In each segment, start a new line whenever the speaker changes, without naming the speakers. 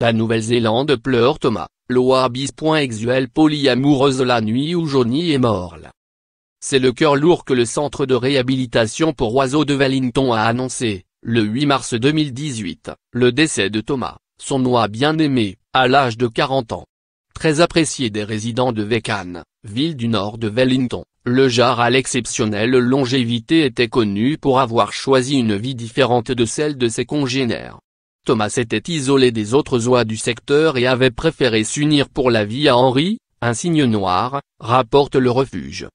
La Nouvelle-Zélande pleure Thomas, loire bis. polyamoureuse la nuit où Johnny est mort. C'est le cœur lourd que le centre de réhabilitation pour oiseaux de Wellington a annoncé, le 8 mars 2018, le décès de Thomas, son oie bien-aimé, à l'âge de 40 ans. Très apprécié des résidents de Vecan, ville du nord de Wellington, le jar à l'exceptionnelle longévité était connu pour avoir choisi une vie différente de celle de ses congénères. Thomas s'était isolé des autres oies du secteur et avait préféré s'unir pour la vie à Henri, un signe noir, rapporte le refuge.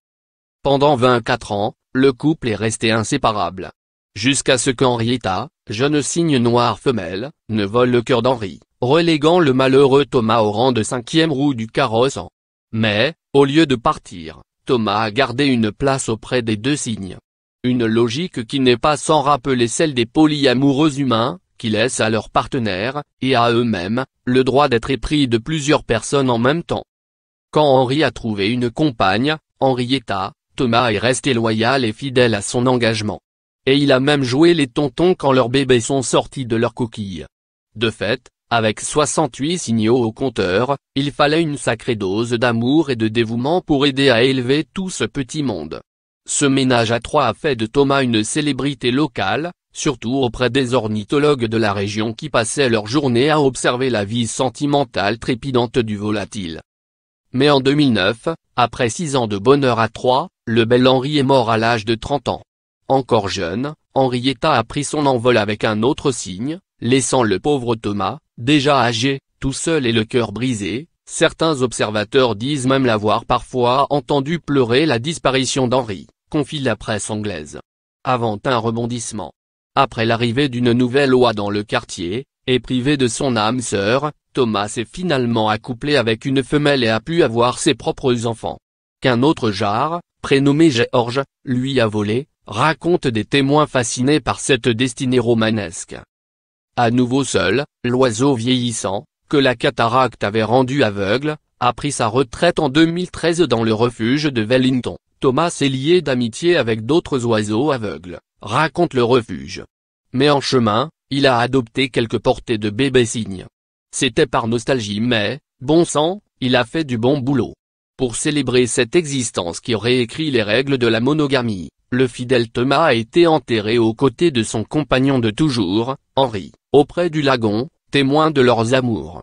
Pendant 24 ans, le couple est resté inséparable. Jusqu'à ce qu'Henrietta, jeune signe noir femelle, ne vole le cœur d'Henri, reléguant le malheureux Thomas au rang de cinquième roue du carrosse Mais, au lieu de partir, Thomas a gardé une place auprès des deux signes. Une logique qui n'est pas sans rappeler celle des polyamoureux humains, qui laissent à leurs partenaires, et à eux-mêmes, le droit d'être épris de plusieurs personnes en même temps. Quand Henri a trouvé une compagne, Henrietta, Thomas est resté loyal et fidèle à son engagement. Et il a même joué les tontons quand leurs bébés sont sortis de leurs coquilles De fait, avec 68 signaux au compteur, il fallait une sacrée dose d'amour et de dévouement pour aider à élever tout ce petit monde. Ce ménage à trois a fait de Thomas une célébrité locale, surtout auprès des ornithologues de la région qui passaient leur journée à observer la vie sentimentale trépidante du volatile. Mais en 2009, après six ans de bonheur à Troyes, le bel Henri est mort à l'âge de 30 ans. Encore jeune, Henrietta a pris son envol avec un autre signe, laissant le pauvre Thomas, déjà âgé, tout seul et le cœur brisé, certains observateurs disent même l'avoir parfois entendu pleurer la disparition d'Henri, confie la presse anglaise. Avant un rebondissement. Après l'arrivée d'une nouvelle loi dans le quartier, et privé de son âme sœur, Thomas s'est finalement accouplé avec une femelle et a pu avoir ses propres enfants. Qu'un autre jar, prénommé Georges, lui a volé, raconte des témoins fascinés par cette destinée romanesque. À nouveau seul, l'oiseau vieillissant, que la cataracte avait rendu aveugle, a pris sa retraite en 2013 dans le refuge de Wellington. Thomas est lié d'amitié avec d'autres oiseaux aveugles, raconte le refuge. Mais en chemin, il a adopté quelques portées de bébé signes. C'était par nostalgie mais, bon sang, il a fait du bon boulot. Pour célébrer cette existence qui réécrit les règles de la monogamie, le fidèle Thomas a été enterré aux côtés de son compagnon de toujours, Henri, auprès du lagon, témoin de leurs amours.